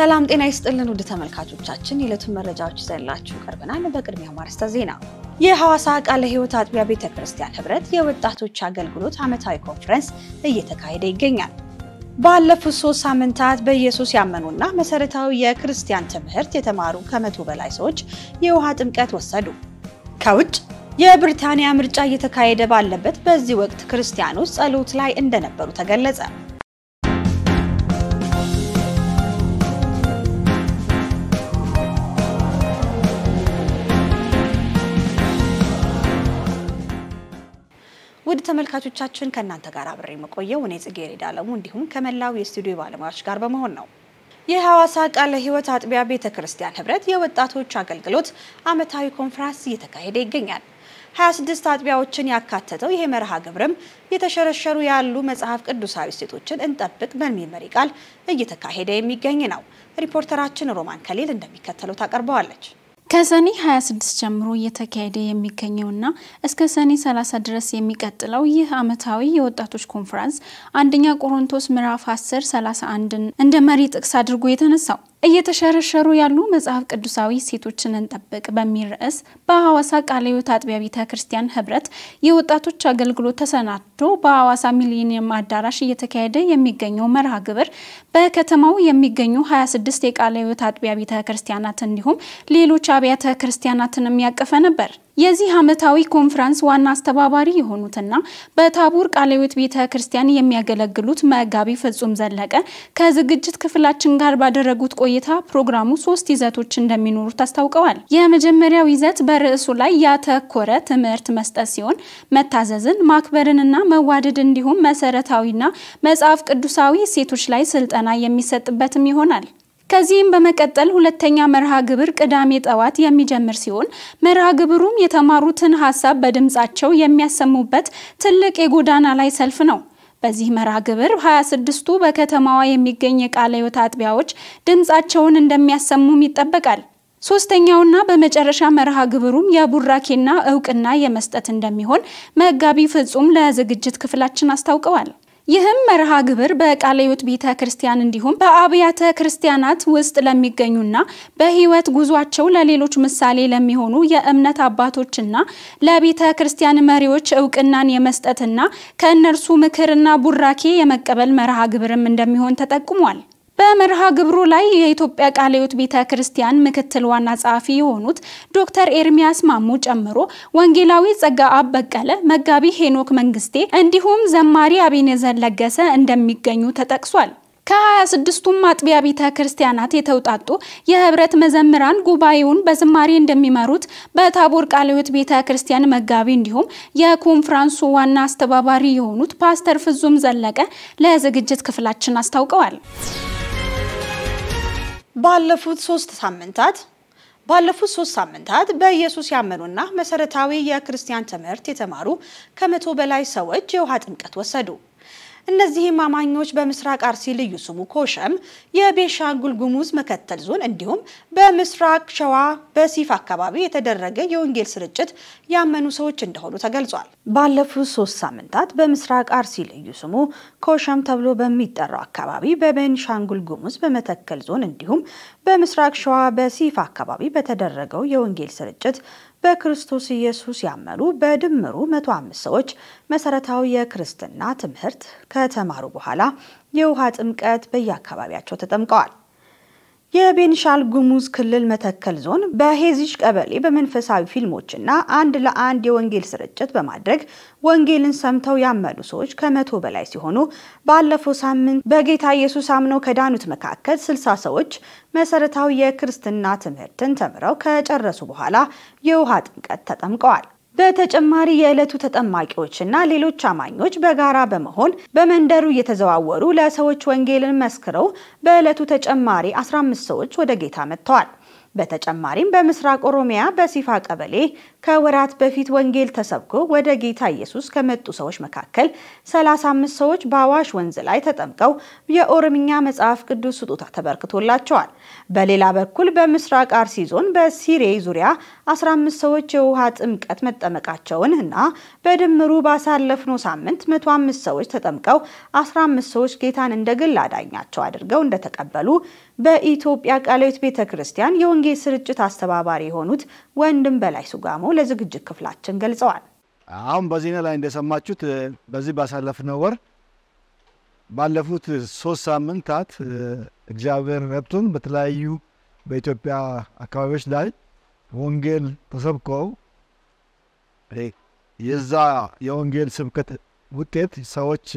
ሰላም ጤና ይስጥልን ውድ ተመልካቾቻችን፣ የዕለቱን መረጃዎች ይዘንላችሁ ቀርበናል። በቅድሚያ ማርስተ ዜና የሐዋሳ ቃለ ሕይወት አጥቢያ ቤተ ክርስቲያን ህብረት የወጣቶች አገልግሎት ዓመታዊ ኮንፈረንስ እየተካሄደ ይገኛል። ባለፉት ሶስት ሳምንታት በኢየሱስ ያመኑና መሰረታዊ የክርስቲያን ትምህርት የተማሩ ከመቶ በላይ ሰዎች የውሃ ጥምቀት ወሰዱ። ከውጭ የብሪታንያ ምርጫ እየተካሄደ ባለበት በዚህ ወቅት ክርስቲያኖች ጸሎት ላይ እንደነበሩ ተገለጸ። ውድ ተመልካቾቻችን ከእናንተ ጋር አብሬ መቆየው እኔ ጽጌ አለሙ እንዲሁም ከመላው የስቱዲዮ ባለሙያዎች ጋር በመሆን ነው። የሐዋሳ ቃለ ሕይወት አጥቢያ ቤተ ክርስቲያን ህብረት የወጣቶች አገልግሎት ዓመታዊ ኮንፈረንስ እየተካሄደ ይገኛል። 26 አጥቢያዎችን ያካተተው ይሄ መርሃ ግብርም የተሸረሸሩ ያሉ መጽሐፍ ቅዱሳዊ እሴቶችን እንጠብቅ በሚል መሪ ቃል እየተካሄደ የሚገኝ ነው። ሪፖርተራችን ሮማን ከሌል እንደሚከተለው ታቀርበዋለች። ከሰኔ 26 ጀምሮ እየተካሄደ የሚገኘውና እስከ ሰኔ 30 ድረስ የሚቀጥለው ይህ ዓመታዊ የወጣቶች ኮንፈረንስ አንደኛ ቆሮንቶስ ምዕራፍ 10 31 እንደ መሪ ጥቅስ አድርጎ የተነሳው እየተሸረሸሩ ያሉ መጽሐፍ ቅዱሳዊ ሴቶችን እንጠብቅ በሚል ርዕስ በሐዋሳ ቃለ ሕይወት አጥቢያ ቤተ ክርስቲያን ህብረት የወጣቶች አገልግሎት ተሰናድቶ በሐዋሳ ሚሊኒየም አዳራሽ እየተካሄደ የሚገኘው መርሃ ግብር በከተማው የሚገኙ 26 የቃለ ሕይወት አጥቢያ ቤተ ክርስቲያናት እንዲሁም ሌሎች አብያተ ክርስቲያናትንም ያቀፈ ነበር። የዚህ ዓመታዊ ኮንፈረንስ ዋና አስተባባሪ የሆኑትና በታቦር ቃለ ሕይወት ቤተ ክርስቲያን የሚያገለግሉት መጋቢ ፍጹም ዘለቀ ከዝግጅት ክፍላችን ጋር ባደረጉት ቆይታ ፕሮግራሙ ሶስት ይዘቶች እንደሚኖሩት አስታውቀዋል። የመጀመሪያው ይዘት በርዕሱ ላይ ያተኮረ ትምህርት መስጠት ሲሆን መታዘዝን፣ ማክበርንና መዋደድ እንዲሁም መሰረታዊና መጽሐፍ ቅዱሳዊ እሴቶች ላይ ስልጠና የሚሰጥበትም ይሆናል። ከዚህም በመቀጠል ሁለተኛ መርሃ ግብር ቅዳሜ ጠዋት የሚጀምር ሲሆን መርሃ ግብሩም የተማሩትን ሀሳብ በድምጻቸው የሚያሰሙበት ትልቅ የጎዳና ላይ ሰልፍ ነው። በዚህ መርሃ ግብር 26ቱ በከተማዋ የሚገኝ የቃለ ሕይወት አጥቢያዎች ድምጻቸውን እንደሚያሰሙም ይጠበቃል። ሶስተኛውና በመጨረሻ መርሃ ግብሩም የቡራኬና እውቅና የመስጠት እንደሚሆን መጋቢ ፍጹም ለዝግጅት ክፍላችን አስታውቀዋል። ይህም መርሃ ግብር በቃለዮት ቤተ ክርስቲያን እንዲሁም በአብያተ ክርስቲያናት ውስጥ ለሚገኙና በሕይወት ጉዟቸው ለሌሎች ምሳሌ ለሚሆኑ የእምነት አባቶችና ለቤተ ክርስቲያን መሪዎች እውቅናን የመስጠትና ከእነርሱ ምክርና ቡራኬ የመቀበል መርሃ ግብርም እንደሚሆን ተጠቁሟል። በመርሃ ግብሩ ላይ የኢትዮጵያ ቃለ ሕይወት ቤተ ክርስቲያን ምክትል ዋና ጸሐፊ የሆኑት ዶክተር ኤርሚያስ ማሙ ጨምሮ ወንጌላዊ ጸጋአብ በቀለ፣ መጋቢ ሄኖክ መንግስቴ እንዲሁም ዘማሪ አቤኔዘር ለገሰ እንደሚገኙ ተጠቅሷል። ከ26ቱም አጥቢያ ቤተ ክርስቲያናት የተውጣጡ የህብረት መዘምራን ጉባኤውን በዝማሬ እንደሚመሩት በታቦር ቃለ ሕይወት ቤተ ክርስቲያን መጋቢ እንዲሁም የኮንፍራንሱ ዋና አስተባባሪ የሆኑት ፓስተር ፍጹም ዘለቀ ለዝግጅት ክፍላችን አስታውቀዋል። ባለፉት ሶስት ሳምንታት ባለፉት ሶስት ሳምንታት በኢየሱስ ያመኑና መሰረታዊ የክርስቲያን ትምህርት የተማሩ ከመቶ በላይ ሰዎች የውሃ ጥምቀት ወሰዱ። እነዚህም አማኞች በምስራቅ አርሲ ልዩ ስሙ ኮሸም የቤንሻንጉል ጉሙዝ መከተል ዞን እንዲሁም በምስራቅ ሸዋ በሲፍ አካባቢ የተደረገ የወንጌል ስርጭት ያመኑ ሰዎች እንደሆኑ ተገልጿል። ባለፉት ሶስት ሳምንታት በምስራቅ አርሲ ልዩ ስሙ ኮሸም ተብሎ በሚጠራው አካባቢ በቤንሻንጉል ጉሙዝ በመተከል ዞን እንዲሁም በምስራቅ ሸዋ በሲፍ አካባቢ በተደረገው የወንጌል ስርጭት በክርስቶስ ኢየሱስ ያመኑ በድምሩ 105 ሰዎች መሰረታዊ የክርስትና ትምህርት ከተማሩ በኋላ የውሃ ጥምቀት በየአካባቢያቸው ተጠምቀዋል። የቤንሻል ጉሙዝ ክልል መተከል ዞን በሄዚሽ ቀበሌ በመንፈሳዊ ፊልሞችና አንድ ለአንድ የወንጌል ስርጭት በማድረግ ወንጌልን ሰምተው ያመኑ ሰዎች ከመቶ በላይ ሲሆኑ ባለፈው ሳምንት በጌታ ኢየሱስ አምነው ከዳኑት መካከል ስልሳ ሰዎች መሰረታዊ የክርስትና ትምህርትን ተምረው ከጨረሱ በኋላ የውሃ ጥምቀት ተጠምቀዋል። በተጨማሪ የዕለቱ እና ሌሎች አማኞች በጋራ በመሆን በመንደሩ እየተዘዋወሩ ለሰዎች ወንጌልን መስክረው በዕለቱ ተጨማሪ 15 ሰዎች ወደ ጌታ መጥተዋል። በተጨማሪም በምስራቅ ኦሮሚያ በሲፋ ቀበሌ ከወራት በፊት ወንጌል ተሰብኮ ወደ ጌታ ኢየሱስ ከመጡ ሰዎች መካከል 35 ሰዎች በአዋሽ ወንዝ ላይ ተጠምቀው የኦሮምኛ መጽሐፍ ቅዱስ ስጦታ ተበርክቶላቸዋል። በሌላ በኩል በምስራቅ አርሲ ዞን በሲሬ ዙሪያ 15 ሰዎች የውሃ ጥምቀት መጠመቃቸውን እና በድምሩ ባሳለፍነው ሳምንት 105 ሰዎች ተጠምቀው 15 ሰዎች ጌታን እንደ ግል አዳኛቸው አድርገው እንደተቀበሉ በኢትዮጵያ ቃለ ሕይወት ቤተ ክርስቲያን የወንጌል ስርጭት አስተባባሪ የሆኑት ወንድም በላይ ሱጋሞ ለዝግጅት ክፍላችን ገልጸዋል። አሁን በዜና ላይ እንደሰማችሁት በዚህ ባሳለፍነው ወር ባለፉት ሶስት ሳምንታት እግዚአብሔር ረድቶን በተለያዩ በኢትዮጵያ አካባቢዎች ላይ ወንጌል ተሰብከው የዛ የወንጌል ስብከት ውጤት ሰዎች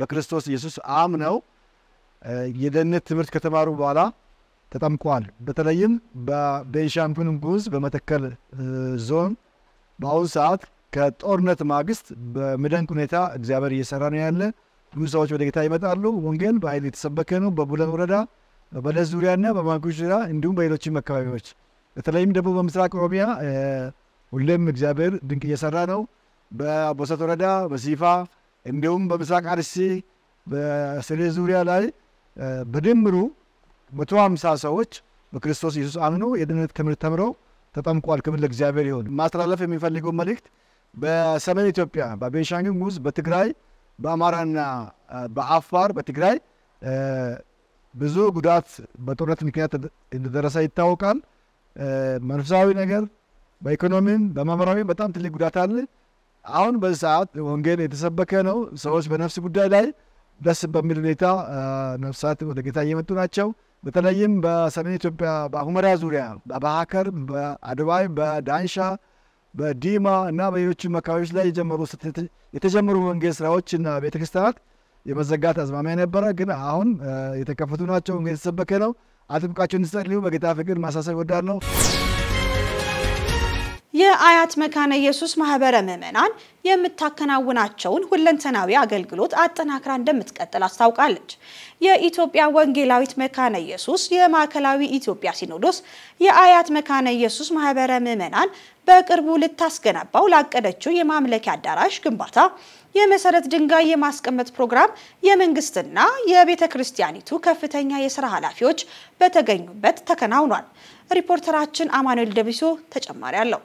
በክርስቶስ ኢየሱስ አምነው የደህንነት ትምህርት ከተማሩ በኋላ ተጠምቀዋል። በተለይም በቤንሻንጉል ጉሙዝ በመተከል ዞን በአሁኑ ሰዓት ከጦርነት ማግስት በሚደንቅ ሁኔታ እግዚአብሔር እየሰራ ነው ያለ። ብዙ ሰዎች ወደ ጌታ ይመጣሉ። ወንጌል በኃይል የተሰበከ ነው። በቡለን ወረዳ፣ በበለስ ዙሪያና በማንኩሽ ዙሪያ እንዲሁም በሌሎችም አካባቢዎች በተለይም ደግሞ በምስራቅ ኦሮሚያ ሁሌም እግዚአብሔር ድንቅ እየሰራ ነው። በቦሰት ወረዳ፣ በሲፋ እንዲሁም በምስራቅ አርሲ በስሬ ዙሪያ ላይ በድምሩ መቶ ሀምሳ ሰዎች በክርስቶስ ኢየሱስ አምኖ የድህነት ትምህርት ተምረው ተጠምቋል። ክብር ለእግዚአብሔር ይሁን። ማስተላለፍ የሚፈልገው መልእክት በሰሜን ኢትዮጵያ፣ በቤንሻንጉል ጉሙዝ፣ በትግራይ፣ በአማራና በአፋር በትግራይ ብዙ ጉዳት በጦርነት ምክንያት እንደደረሰ ይታወቃል። መንፈሳዊ ነገር በኢኮኖሚም በማህበራዊም በጣም ትልቅ ጉዳት አለ። አሁን በዚህ ሰዓት ወንጌል የተሰበከ ነው። ሰዎች በነፍስ ጉዳይ ላይ ደስ በሚል ሁኔታ ነፍሳት ወደ ጌታ እየመጡ ናቸው። በተለይም በሰሜን ኢትዮጵያ በአሁመሪያ ዙሪያ፣ በባሀከር፣ በአድባይ፣ በዳንሻ፣ በዲማ እና በሌሎችም አካባቢዎች ላይ የጀመሩ የተጀመሩ ወንጌል ስራዎች እና ቤተክርስቲያናት የመዘጋት አዝማሚያ ነበረ፣ ግን አሁን የተከፈቱ ናቸው። ወንጌል የተሰበከ ነው። አጥብቃቸው እንዲጸልዩ በጌታ ፍቅር ማሳሰብ ይወዳል ነው የአያት መካነ ኢየሱስ ማህበረ ምዕመናን የምታከናውናቸውን ሁለንተናዊ አገልግሎት አጠናክራ እንደምትቀጥል አስታውቃለች። የኢትዮጵያ ወንጌላዊት መካነ ኢየሱስ የማዕከላዊ ኢትዮጵያ ሲኖዶስ የአያት መካነ ኢየሱስ ማህበረ ምዕመናን በቅርቡ ልታስገነባው ላቀደችው የማምለኪያ አዳራሽ ግንባታ የመሰረት ድንጋይ የማስቀመጥ ፕሮግራም የመንግስትና የቤተ ክርስቲያኒቱ ከፍተኛ የስራ ኃላፊዎች በተገኙበት ተከናውኗል። ሪፖርተራችን አማኑኤል ደቢሶ ተጨማሪ አለው።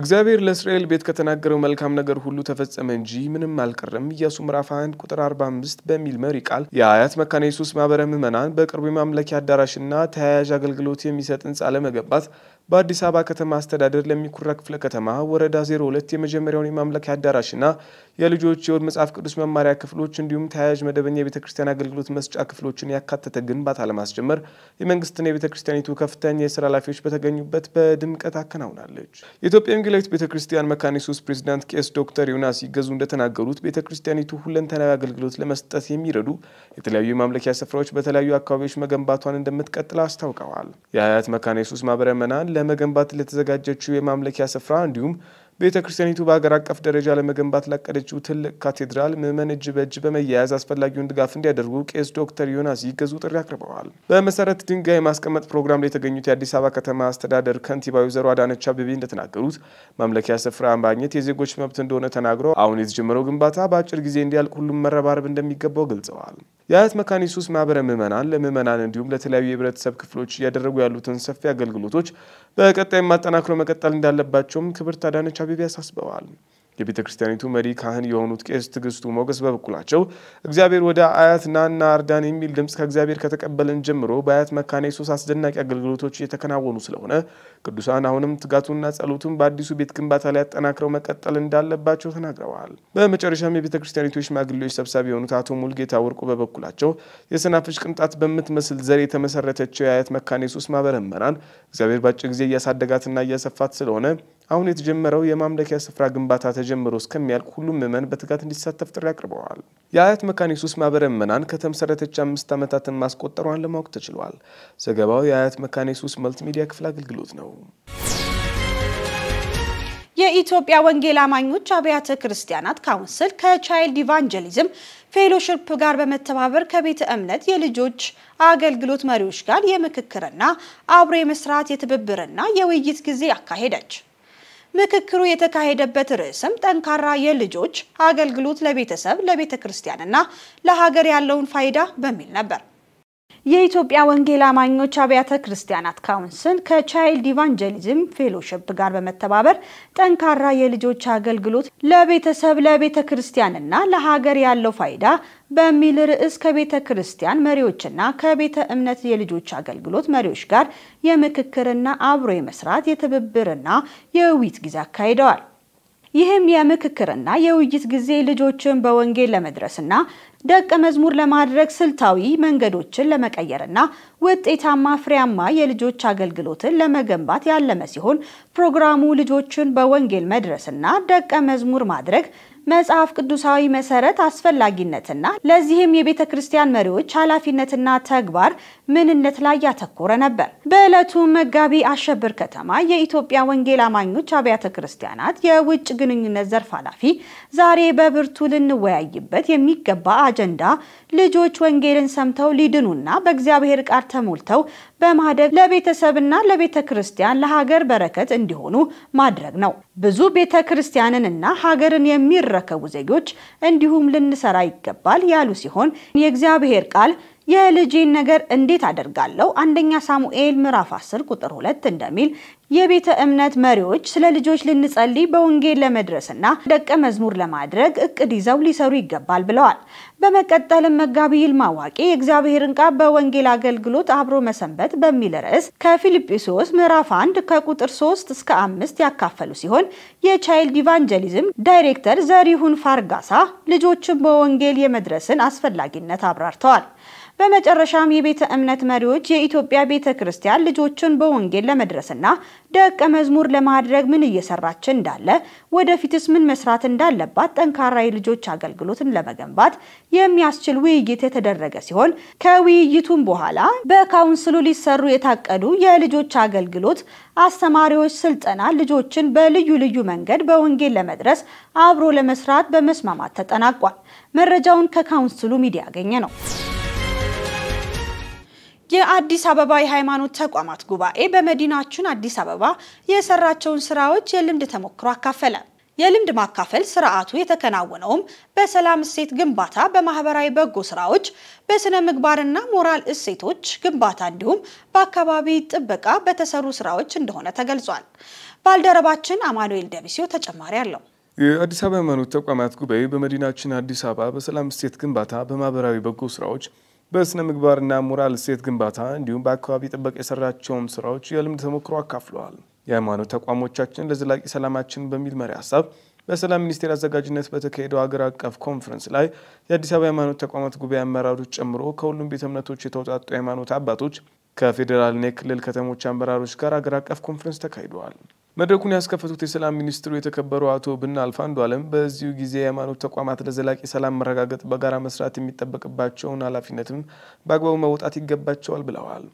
እግዚአብሔር ለእስራኤል ቤት ከተናገረው መልካም ነገር ሁሉ ተፈጸመ እንጂ ምንም አልቀረም። ኢያሱ ምዕራፍ 1 ቁጥር 45 በሚል መሪ ቃል የአያት መካነ ኢየሱስ ማህበረ ምዕመናን በቅርቡ የማምለኪያ አዳራሽና ተያያዥ አገልግሎት የሚሰጥ ህንፃ ለመገንባት በአዲስ አበባ ከተማ አስተዳደር ለሚኩራ ክፍለ ከተማ ወረዳ 02 የመጀመሪያውን የማምለኪያ አዳራሽና የልጆች የወድ መጽሐፍ ቅዱስ መማሪያ ክፍሎች እንዲሁም ተያያዥ መደበኛ የቤተ ክርስቲያን አገልግሎት መስጫ ክፍሎችን ያካተተ ግንባታ ለማስጀመር የመንግስትና የቤተ ክርስቲያኒቱ ከፍተኛ የስራ ኃላፊዎች በተገኙበት በድምቀት አከናውናለች። የኢትዮጵያ ወንጌላዊት ቤተ ክርስቲያን መካነ ኢየሱስ ፕሬዚዳንት ቄስ ዶክተር ዮናስ ይገዙ እንደተናገሩት ቤተ ክርስቲያኒቱ ሁለንተናዊ አገልግሎት ለመስጠት የሚረዱ የተለያዩ የማምለኪያ ስፍራዎች በተለያዩ አካባቢዎች መገንባቷን እንደምትቀጥል አስታውቀዋል። የሀያት መካነ ኢየሱስ ማህበረ መናን ለመገንባት ለተዘጋጀችው የማምለኪያ ስፍራ እንዲሁም ቤተ ክርስቲያኒቱ በሀገር አቀፍ ደረጃ ለመገንባት ላቀደችው ትልቅ ካቴድራል ምዕመን እጅ በእጅ በመያያዝ አስፈላጊውን ድጋፍ እንዲያደርጉ ቄስ ዶክተር ዮናስ ይገዙ ጥሪ አቅርበዋል። በመሰረት ድንጋይ ማስቀመጥ ፕሮግራም ላይ የተገኙት የአዲስ አበባ ከተማ አስተዳደር ከንቲባ ወይዘሮ አዳነች አቤቤ እንደተናገሩት ማምለኪያ ስፍራ ማግኘት የዜጎች መብት እንደሆነ ተናግረው አሁን የተጀመረው ግንባታ በአጭር ጊዜ እንዲያልቅ ሁሉም መረባረብ እንደሚገባው ገልጸዋል። የአያት መካነ ኢየሱስ ማህበረ ምዕመናን ለምዕመናን እንዲሁም ለተለያዩ የህብረተሰብ ክፍሎች እያደረጉ ያሉትን ሰፊ አገልግሎቶች በቀጣይ ማጠናክሮ መቀጠል እንዳለባቸውም ክብርት አዳነች አቤቤ አሳስበዋል። የቤተ ክርስቲያኒቱ መሪ ካህን የሆኑት ቄስ ትግስቱ ሞገስ በበኩላቸው እግዚአብሔር ወደ አያት ናና አርዳን የሚል ድምፅ ከእግዚአብሔር ከተቀበለን ጀምሮ በአያት መካነ ኢየሱስ አስደናቂ አገልግሎቶች እየተከናወኑ ስለሆነ ቅዱሳን አሁንም ትጋቱና ጸሎቱን በአዲሱ ቤት ግንባታ ላይ አጠናክረው መቀጠል እንዳለባቸው ተናግረዋል። በመጨረሻም የቤተ ክርስቲያኒቱ የሽማግሌዎች ሰብሳቢ የሆኑት አቶ ሙልጌታ ወርቁ በበኩላቸው የሰናፍጭ ቅንጣት በምትመስል ዘር የተመሰረተችው የአያት መካነ ኢየሱስ ማህበረ እግዚአብሔር በአጭር ጊዜ እያሳደጋትና እያሰፋት ስለሆነ አሁን የተጀመረው የማምለኪያ ስፍራ ግንባታ ተጀምሮ እስከሚያልቅ ሁሉም ምዕመን በትጋት እንዲሳተፍ ጥሪ አቅርበዋል። የአያት መካኒክሱስ ማህበረ ምዕመናን ከተመሰረተች አምስት ዓመታትን ማስቆጠሯን ለማወቅ ተችሏል። ዘገባው የአያት መልት ሚዲያ ክፍል አገልግሎት ነው። የኢትዮጵያ ወንጌል አማኞች አብያተ ክርስቲያናት ካውንስል ከቻይልድ ኢቫንጀሊዝም ፌሎሽፕ ጋር በመተባበር ከቤተ እምነት የልጆች አገልግሎት መሪዎች ጋር የምክክርና አብሮ የመስራት የትብብርና የውይይት ጊዜ አካሄደች። ምክክሩ የተካሄደበት ርዕስም ጠንካራ የልጆች አገልግሎት ለቤተሰብ ለቤተ ክርስቲያንና ለሀገር ያለውን ፋይዳ በሚል ነበር። የኢትዮጵያ ወንጌል አማኞች አብያተ ክርስቲያናት ካውንስል ከቻይልድ ኢቫንጀሊዝም ፌሎሽፕ ጋር በመተባበር ጠንካራ የልጆች አገልግሎት ለቤተሰብ ለቤተ ክርስቲያንና ለሀገር ያለው ፋይዳ በሚል ርዕስ ከቤተ ክርስቲያን መሪዎችና ከቤተ እምነት የልጆች አገልግሎት መሪዎች ጋር የምክክርና አብሮ የመስራት የትብብርና የውይይት ጊዜ አካሂደዋል። ይህም የምክክርና የውይይት ጊዜ ልጆችን በወንጌል ለመድረስና ደቀ መዝሙር ለማድረግ ስልታዊ መንገዶችን ለመቀየርና ውጤታማ ፍሬያማ የልጆች አገልግሎትን ለመገንባት ያለመ ሲሆን ፕሮግራሙ ልጆችን በወንጌል መድረስና ደቀ መዝሙር ማድረግ መጽሐፍ ቅዱሳዊ መሰረት አስፈላጊነትና ለዚህም የቤተ ክርስቲያን መሪዎች ኃላፊነትና ተግባር ምንነት ላይ ያተኮረ ነበር። በዕለቱ መጋቢ አሸብር ከተማ የኢትዮጵያ ወንጌል አማኞች አብያተ ክርስቲያናት የውጭ ግንኙነት ዘርፍ ኃላፊ ዛሬ በብርቱ ልንወያይበት የሚገባ አጀንዳ ልጆች ወንጌልን ሰምተው ሊድኑና በእግዚአብሔር ቃል ተሞልተው በማደግ ለቤተሰብና ለቤተ ክርስቲያን ለሀገር በረከት እንዲሆኑ ማድረግ ነው። ብዙ ቤተ ክርስቲያንንና ሀገርን የሚ የሚረከቡ ዜጎች እንዲሁም ልንሰራ ይገባል ያሉ ሲሆን የእግዚአብሔር ቃል የልጄን ነገር እንዴት አደርጋለሁ አንደኛ ሳሙኤል ምዕራፍ 10 ቁጥር 2 እንደሚል የቤተ እምነት መሪዎች ስለ ልጆች ልንጸልይ በወንጌል ለመድረስና ደቀ መዝሙር ለማድረግ እቅድ ይዘው ሊሰሩ ይገባል ብለዋል። በመቀጠልም መጋቢ ይልማ ዋቂ የእግዚአብሔርን ቃል በወንጌል አገልግሎት አብሮ መሰንበት በሚል ርዕስ ከፊልጵስዎስ ምዕራፍ 1 ከቁጥር 3 እስከ 5 ያካፈሉ ሲሆን የቻይልድ ኢቫንጀሊዝም ዳይሬክተር ዘሪሁን ፋርጋሳ ልጆችን በወንጌል የመድረስን አስፈላጊነት አብራርተዋል። በመጨረሻም የቤተ እምነት መሪዎች የኢትዮጵያ ቤተ ክርስቲያን ልጆችን በወንጌል ለመድረስና ደቀ መዝሙር ለማድረግ ምን እየሰራች እንዳለ፣ ወደፊትስ ምን መስራት እንዳለባት ጠንካራ የልጆች አገልግሎትን ለመገንባት የሚያስችል ውይይት የተደረገ ሲሆን ከውይይቱም በኋላ በካውንስሉ ሊሰሩ የታቀዱ የልጆች አገልግሎት አስተማሪዎች ስልጠና ልጆችን በልዩ ልዩ መንገድ በወንጌል ለመድረስ አብሮ ለመስራት በመስማማት ተጠናቋል። መረጃውን ከካውንስሉ ሚዲያ ያገኘ ነው። የአዲስ አበባ የሃይማኖት ተቋማት ጉባኤ በመዲናችን አዲስ አበባ የሰራቸውን ስራዎች የልምድ ተሞክሮ አካፈለ። የልምድ ማካፈል ስርዓቱ የተከናወነውም በሰላም እሴት ግንባታ፣ በማህበራዊ በጎ ስራዎች፣ በስነ ምግባርና ሞራል እሴቶች ግንባታ እንዲሁም በአካባቢ ጥበቃ በተሰሩ ስራዎች እንደሆነ ተገልጿል። ባልደረባችን አማኑኤል ደቢሲዮ ተጨማሪ አለው። የአዲስ አበባ ሃይማኖት ተቋማት ጉባኤ በመዲናችን አዲስ አበባ በሰላም እሴት ግንባታ፣ በማህበራዊ በጎ ስራዎች በስነ ምግባርና ሞራል እሴት ግንባታ እንዲሁም በአካባቢ ጥበቃ የሰራቸውን ስራዎች የልምድ ተሞክሮ አካፍለዋል። የሃይማኖት ተቋሞቻችን ለዘላቂ ሰላማችን በሚል መሪ ሀሳብ በሰላም ሚኒስቴር አዘጋጅነት በተካሄደው ሀገር አቀፍ ኮንፈረንስ ላይ የአዲስ አበባ የሃይማኖት ተቋማት ጉባኤ አመራሮች ጨምሮ ከሁሉም ቤተ እምነቶች የተውጣጡ የሃይማኖት አባቶች ከፌዴራልና የክልል ከተሞች አመራሮች ጋር ሀገር አቀፍ ኮንፈረንስ ተካሂደዋል። መድረኩን ያስከፈቱት የሰላም ሚኒስትሩ የተከበሩ አቶ ብናልፍ አንዱዓለም በዚሁ ጊዜ የሃይማኖት ተቋማት ለዘላቂ ሰላም መረጋገጥ በጋራ መስራት የሚጠበቅባቸውን ኃላፊነትም በአግባቡ መውጣት ይገባቸዋል ብለዋል።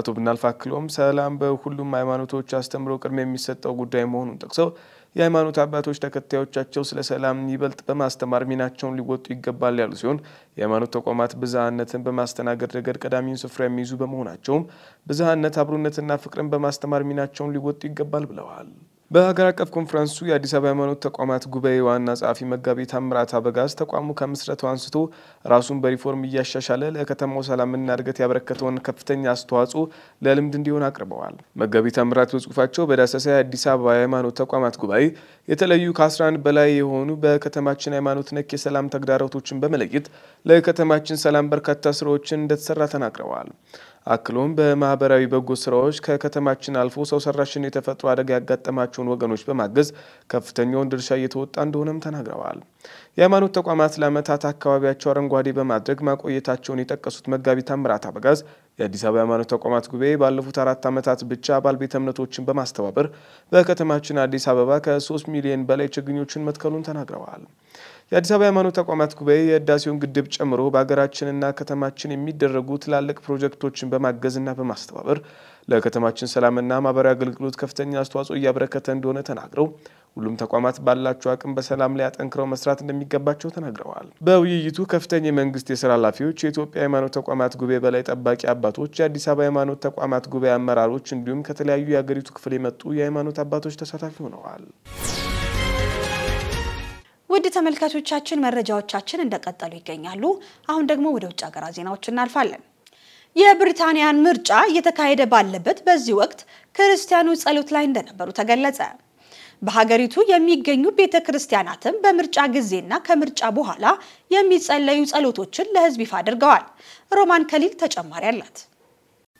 አቶ ብናልፍ አክሎም ሰላም በሁሉም ሃይማኖቶች አስተምሮ ቅድሚያ የሚሰጠው ጉዳይ መሆኑን ጠቅሰው የሃይማኖት አባቶች ተከታዮቻቸው ስለ ሰላም ይበልጥ በማስተማር ሚናቸውን ሊወጡ ይገባል ያሉ ሲሆን የሃይማኖት ተቋማት ብዝሃነትን በማስተናገድ ረገድ ቀዳሚውን ስፍራ የሚይዙ በመሆናቸውም ብዝሃነት፣ አብሮነትና ፍቅርን በማስተማር ሚናቸውን ሊወጡ ይገባል ብለዋል። በሀገር አቀፍ ኮንፈረንሱ የአዲስ አበባ ሃይማኖት ተቋማት ጉባኤ ዋና ጸሐፊ መጋቢ ታምራት አበጋዝ ተቋሙ ከምስረቱ አንስቶ ራሱን በሪፎርም እያሻሻለ ለከተማው ሰላምና እድገት ያበረከተውን ከፍተኛ አስተዋጽኦ ለልምድ እንዲሆን አቅርበዋል። መጋቢ ታምራት በጽሁፋቸው በዳሰሳ የአዲስ አበባ ሃይማኖት ተቋማት ጉባኤ የተለዩ ከ11 በላይ የሆኑ በከተማችን ሃይማኖት ነክ የሰላም ተግዳሮቶችን በመለየት ለከተማችን ሰላም በርካታ ስራዎችን እንደተሰራ ተናግረዋል። አክሎም በማህበራዊ በጎ ስራዎች ከከተማችን አልፎ ሰው ሰራሽን የተፈጥሮ አደጋ ያጋጠማቸውን ወገኖች በማገዝ ከፍተኛውን ድርሻ እየተወጣ እንደሆነም ተናግረዋል። የሃይማኖት ተቋማት ለዓመታት አካባቢያቸው አረንጓዴ በማድረግ ማቆየታቸውን የጠቀሱት መጋቢ ታምራት አበጋዝ የአዲስ አበባ ሃይማኖት ተቋማት ጉባኤ ባለፉት አራት ዓመታት ብቻ ባልቤተ እምነቶችን በማስተባበር በከተማችን አዲስ አበባ ከ3 ሚሊዮን በላይ ችግኞችን መትከሉን ተናግረዋል። የአዲስ አበባ ሃይማኖት ተቋማት ጉባኤ የህዳሴውን ግድብ ጨምሮ በሀገራችንና ከተማችን የሚደረጉ ትላልቅ ፕሮጀክቶችን በማገዝና በማስተባበር ለከተማችን ሰላምና ማህበራዊ አገልግሎት ከፍተኛ አስተዋጽኦ እያበረከተ እንደሆነ ተናግረው ሁሉም ተቋማት ባላቸው አቅም በሰላም ላይ አጠንክረው መስራት እንደሚገባቸው ተናግረዋል። በውይይቱ ከፍተኛ የመንግስት የስራ ኃላፊዎች፣ የኢትዮጵያ ሃይማኖት ተቋማት ጉባኤ በላይ ጠባቂ አባቶች፣ የአዲስ አበባ ሃይማኖት ተቋማት ጉባኤ አመራሮች እንዲሁም ከተለያዩ የአገሪቱ ክፍል የመጡ የሃይማኖት አባቶች ተሳታፊ ሆነዋል። ውድ ተመልካቾቻችን መረጃዎቻችን እንደቀጠሉ ይገኛሉ። አሁን ደግሞ ወደ ውጭ ሀገራ ዜናዎች እናልፋለን። የብሪታንያን ምርጫ እየተካሄደ ባለበት በዚህ ወቅት ክርስቲያኑ ጸሎት ላይ እንደነበሩ ተገለጸ። በሀገሪቱ የሚገኙ ቤተ ክርስቲያናትም በምርጫ ጊዜና ከምርጫ በኋላ የሚጸለዩ ጸሎቶችን ለህዝብ ይፋ አድርገዋል። ሮማን ከሊል ተጨማሪ አላት።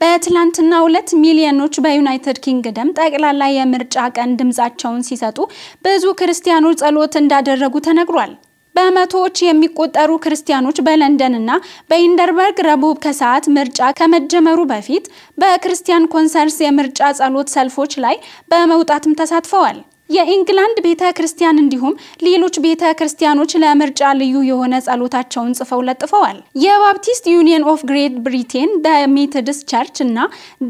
በትላንትና ሁለት ሚሊዮኖች በዩናይትድ ኪንግደም ጠቅላላ የምርጫ ቀን ድምፃቸውን ሲሰጡ ብዙ ክርስቲያኖች ጸሎት እንዳደረጉ ተነግሯል። በመቶዎች የሚቆጠሩ ክርስቲያኖች በለንደንና በኢንደርበርግ ረቡብ ከሰዓት ምርጫ ከመጀመሩ በፊት በክርስቲያን ኮንሰርስ የምርጫ ጸሎት ሰልፎች ላይ በመውጣትም ተሳትፈዋል። የኢንግላንድ ቤተ ክርስቲያን እንዲሁም ሌሎች ቤተ ክርስቲያኖች ለምርጫ ልዩ የሆነ ጸሎታቸውን ጽፈው ለጥፈዋል። የባፕቲስት ዩኒየን ኦፍ ግሬት ብሪቴን፣ ደ ሜቶዲስት ቸርች እና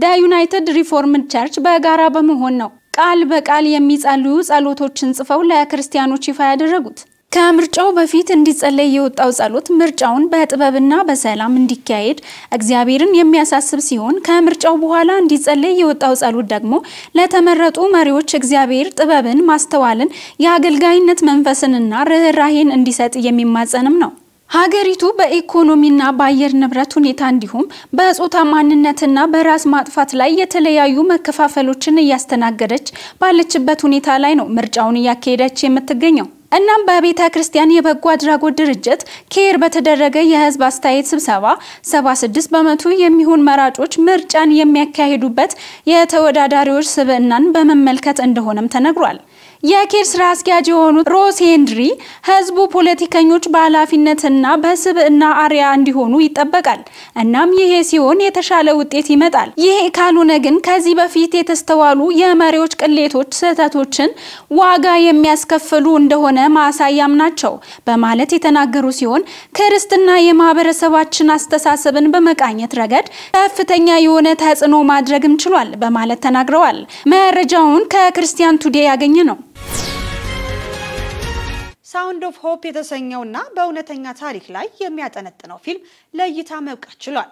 ደ ዩናይትድ ሪፎርምድ ቸርች በጋራ በመሆን ነው ቃል በቃል የሚጸልዩ ጸሎቶችን ጽፈው ለክርስቲያኖች ይፋ ያደረጉት። ከምርጫው በፊት እንዲጸለይ የወጣው ጸሎት ምርጫውን በጥበብና በሰላም እንዲካሄድ እግዚአብሔርን የሚያሳስብ ሲሆን ከምርጫው በኋላ እንዲጸለይ የወጣው ጸሎት ደግሞ ለተመረጡ መሪዎች እግዚአብሔር ጥበብን፣ ማስተዋልን፣ የአገልጋይነት መንፈስንና ርኅራሄን እንዲሰጥ የሚማጸንም ነው። ሀገሪቱ በኢኮኖሚና በአየር ንብረት ሁኔታ እንዲሁም በጾታ ማንነትና በራስ ማጥፋት ላይ የተለያዩ መከፋፈሎችን እያስተናገደች ባለችበት ሁኔታ ላይ ነው ምርጫውን እያካሄደች የምትገኘው። እናም በቤተ ክርስቲያን የበጎ አድራጎት ድርጅት ኬር በተደረገ የህዝብ አስተያየት ስብሰባ 76 በመቶ የሚሆን መራጮች ምርጫን የሚያካሂዱበት የተወዳዳሪዎች ስብዕናን በመመልከት እንደሆነም ተነግሯል። የኬር ስራ አስኪያጅ የሆኑት ሮስ ሄንድሪ ህዝቡ ፖለቲከኞች በኃላፊነትና በስብዕና አሪያ እንዲሆኑ ይጠበቃል። እናም ይሄ ሲሆን የተሻለ ውጤት ይመጣል። ይሄ ካልሆነ ግን ከዚህ በፊት የተስተዋሉ የመሪዎች ቅሌቶች ስህተቶችን ዋጋ የሚያስከፍሉ እንደሆነ ማሳያም ናቸው በማለት የተናገሩ ሲሆን ክርስትና የማህበረሰባችን አስተሳሰብን በመቃኘት ረገድ ከፍተኛ የሆነ ተጽዕኖ ማድረግም ችሏል በማለት ተናግረዋል። መረጃውን ከክርስቲያን ቱዴ ያገኘ ነው። ሳውንድ ኦፍ ሆፕ የተሰኘውና በእውነተኛ ታሪክ ላይ የሚያጠነጥነው ፊልም ለእይታ መብቃት ችሏል።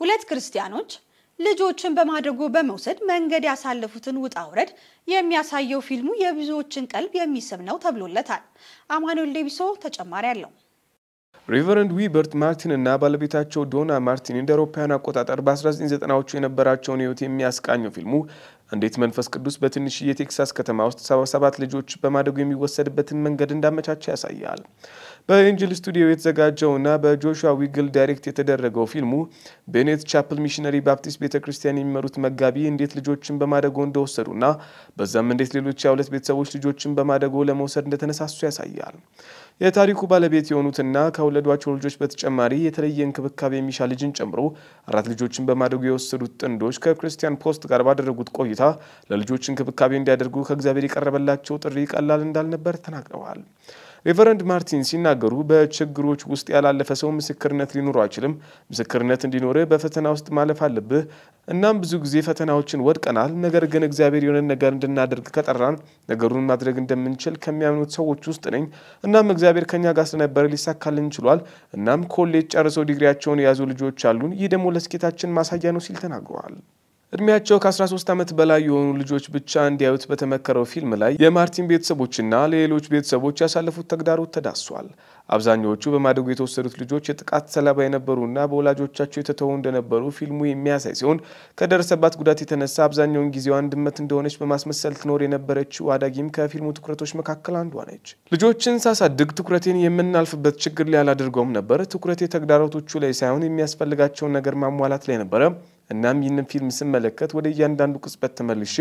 ሁለት ክርስቲያኖች ልጆችን በማደጎ በመውሰድ መንገድ ያሳለፉትን ውጣ ውረድ የሚያሳየው ፊልሙ የብዙዎችን ቀልብ የሚስብ ነው ተብሎለታል። አማኑኤል ዴቢሶ ተጨማሪ አለው። ሪቨረንድ ዊበርት ማርቲን እና ባለቤታቸው ዶና ማርቲን እንደ አውሮፓውያን አቆጣጠር በ1990ዎቹ የነበራቸውን ህይወት የሚያስቃኘው ፊልሙ እንዴት መንፈስ ቅዱስ በትንሽዬ የቴክሳስ ከተማ ውስጥ 77 ልጆች በማደጉ የሚወሰድበትን መንገድ እንዳመቻቸ ያሳያል። በኤንጅል ስቱዲዮ የተዘጋጀውና በጆሹዋ ዊግል ዳይሬክት የተደረገው ፊልሙ ቤኔት ቻፕል ሚሽነሪ ባፕቲስት ቤተ ክርስቲያን የሚመሩት መጋቢ እንዴት ልጆችን በማደጎ እንደወሰዱና በዛም እንዴት ሌሎች የሁለት ቤተሰቦች ልጆችን በማደጎ ለመውሰድ እንደተነሳሱ ያሳያል። የታሪኩ ባለቤት የሆኑትና ከወለዷቸው ልጆች በተጨማሪ የተለየ እንክብካቤ የሚሻ ልጅን ጨምሮ አራት ልጆችን በማደጎ የወሰዱት ጥንዶች ከክርስቲያን ፖስት ጋር ባደረጉት ቆይታ ለልጆች እንክብካቤ እንዲያደርጉ ከእግዚአብሔር የቀረበላቸው ጥሪ ቀላል እንዳልነበር ተናግረዋል። ሬቨረንድ ማርቲን ሲናገሩ በችግሮች ውስጥ ያላለፈ ሰው ምስክርነት ሊኖሩ አይችልም። ምስክርነት እንዲኖርህ በፈተና ውስጥ ማለፍ አለብህ። እናም ብዙ ጊዜ ፈተናዎችን ወድቀናል። ነገር ግን እግዚአብሔር የሆነን ነገር እንድናደርግ ከጠራን ነገሩን ማድረግ እንደምንችል ከሚያምኑት ሰዎች ውስጥ ነኝ። እናም እግዚአብሔር ከኛ ጋር ስለነበረ ሊሳካልን ችሏል። እናም ኮሌጅ ጨርሰው ዲግሪያቸውን የያዙ ልጆች አሉን። ይህ ደግሞ ለስኬታችን ማሳያ ነው ሲል ተናግረዋል። እድሜያቸው ከ13 ዓመት በላይ የሆኑ ልጆች ብቻ እንዲያዩት በተመከረው ፊልም ላይ የማርቲን ቤተሰቦችና ሌሎች ቤተሰቦች ያሳለፉት ተግዳሮት ተዳስሷል። አብዛኛዎቹ በማደጉ የተወሰዱት ልጆች የጥቃት ሰለባ የነበሩና በወላጆቻቸው የተተዉ እንደነበሩ ፊልሙ የሚያሳይ ሲሆን ከደረሰባት ጉዳት የተነሳ አብዛኛውን ጊዜዋን ድመት እንደሆነች በማስመሰል ትኖር የነበረችው አዳጊም ከፊልሙ ትኩረቶች መካከል አንዷ ነች። ልጆችን ሳሳድግ ትኩረቴን የምናልፍበት ችግር ላይ አላደርገውም ነበር። ትኩረቴ ተግዳሮቶቹ ላይ ሳይሆን የሚያስፈልጋቸውን ነገር ማሟላት ላይ ነበረ። እናም ይህንን ፊልም ስመለከት ወደ እያንዳንዱ ቅጽበት ተመልሼ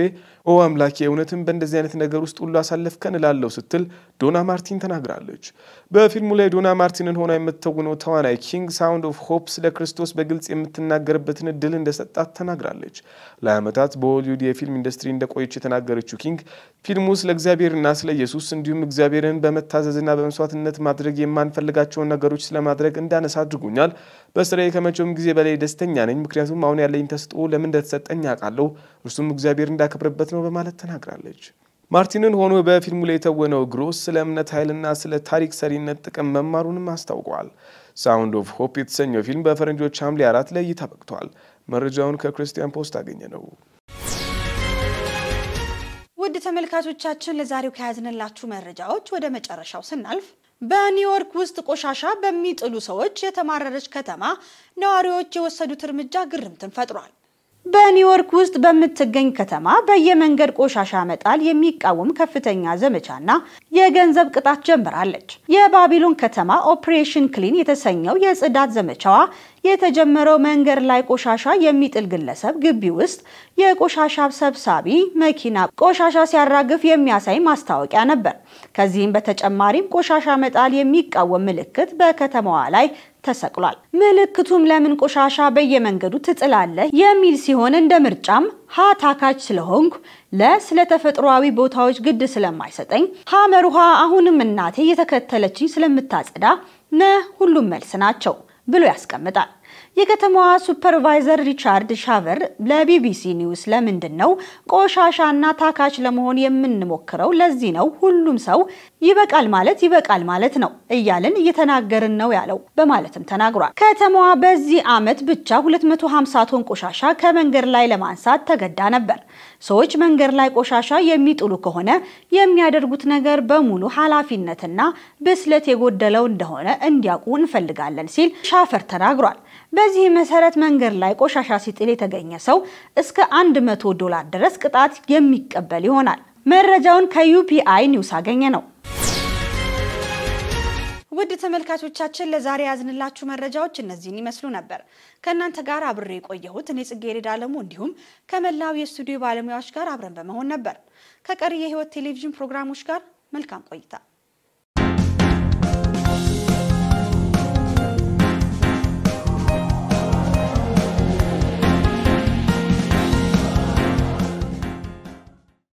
ኦ አምላኬ እውነትም በእንደዚህ አይነት ነገር ውስጥ ሁሉ አሳለፍከን እላለሁ ስትል ዶና ማርቲን ተናግራለች። በፊልሙ ላይ ዶና ማርቲንን ሆና የምትተውነው ተዋናይ ኪንግ ሳውንድ ኦፍ ሆፕ ስለ ክርስቶስ በግልጽ የምትናገርበትን እድል እንደሰጣት ተናግራለች። ለዓመታት በሆሊውድ የፊልም ኢንዱስትሪ እንደቆየች የተናገረችው ኪንግ ፊልሙ ስለ እግዚአብሔርና ስለ ኢየሱስ እንዲሁም እግዚአብሔርን በመታዘዝና በመስዋዕትነት ማድረግ የማንፈልጋቸውን ነገሮች ስለማድረግ እንዳነሳ አድርጎኛል። በስራዬ ከመቼውም ጊዜ በላይ ደስተኛ ነኝ፣ ምክንያቱም አሁን ያለ የተሰጠኝ ተስጦ ለምን እንደተሰጠኝ ያውቃለሁ። እርሱም እግዚአብሔር እንዳከብርበት ነው በማለት ተናግራለች። ማርቲንን ሆኖ በፊልሙ ላይ የተወነው ግሮስ ስለ እምነት ኃይልና ስለ ታሪክ ሰሪነት ጥቅም መማሩንም አስታውቋል። ሳውንድ ኦፍ ሆፕ የተሰኘው ፊልም በፈረንጆች ሐምሌ አራት ላይ እይታ በቅቷል። መረጃውን ከክርስቲያን ፖስት አገኘ ነው። ውድ ተመልካቾቻችን ለዛሬው ከያዝንላችሁ መረጃዎች ወደ መጨረሻው ስናልፍ በኒውዮርክ ውስጥ ቆሻሻ በሚጥሉ ሰዎች የተማረረች ከተማ ነዋሪዎች የወሰዱት እርምጃ ግርምትን ፈጥሯል። በኒውዮርክ ውስጥ በምትገኝ ከተማ በየመንገድ ቆሻሻ መጣል የሚቃወም ከፍተኛ ዘመቻና የገንዘብ ቅጣት ጀምራለች። የባቢሎን ከተማ ኦፕሬሽን ክሊን የተሰኘው የጽዳት ዘመቻዋ የተጀመረው መንገድ ላይ ቆሻሻ የሚጥል ግለሰብ ግቢ ውስጥ የቆሻሻ ሰብሳቢ መኪና ቆሻሻ ሲያራግፍ የሚያሳይ ማስታወቂያ ነበር። ከዚህም በተጨማሪም ቆሻሻ መጣል የሚቃወም ምልክት በከተማዋ ላይ ተሰቅሏል። ምልክቱም ለምን ቆሻሻ በየመንገዱ ትጥላለህ የሚል ሲሆን እንደ ምርጫም ሀ ታካች ስለሆንኩ ለ ስለ ተፈጥሯዊ ቦታዎች ግድ ስለማይሰጠኝ ሐመር ውሃ አሁንም እናቴ የተከተለችኝ ስለምታጸዳ ነ ሁሉም መልስ ናቸው ብሎ ያስቀምጣል። የከተማዋ ሱፐርቫይዘር ሪቻርድ ሻቨር ለቢቢሲ ኒውስ ለምንድን ነው ቆሻሻና ታካች ለመሆን የምንሞክረው? ለዚህ ነው ሁሉም ሰው ይበቃል ማለት ይበቃል ማለት ነው እያልን እየተናገርን ነው ያለው በማለትም ተናግሯል። ከተማዋ በዚህ ዓመት ብቻ 250 ቶን ቆሻሻ ከመንገድ ላይ ለማንሳት ተገዳ ነበር። ሰዎች መንገድ ላይ ቆሻሻ የሚጥሉ ከሆነ የሚያደርጉት ነገር በሙሉ ኃላፊነትና ብስለት የጎደለው እንደሆነ እንዲያውቁ እንፈልጋለን ሲል ሻፈር ተናግሯል። በዚህ መሰረት መንገድ ላይ ቆሻሻ ሲጥል የተገኘ ሰው እስከ 100 ዶላር ድረስ ቅጣት የሚቀበል ይሆናል። መረጃውን ከዩፒአይ ኒውስ አገኘ ነው። ውድ ተመልካቾቻችን ለዛሬ ያዝንላችሁ መረጃዎች እነዚህን ይመስሉ ነበር። ከእናንተ ጋር አብሬ የቆየሁት እኔ ጽጌረዳ አለሙ እንዲሁም ከመላው የስቱዲዮ ባለሙያዎች ጋር አብረን በመሆን ነበር። ከቀሪ የህይወት ቴሌቪዥን ፕሮግራሞች ጋር መልካም ቆይታ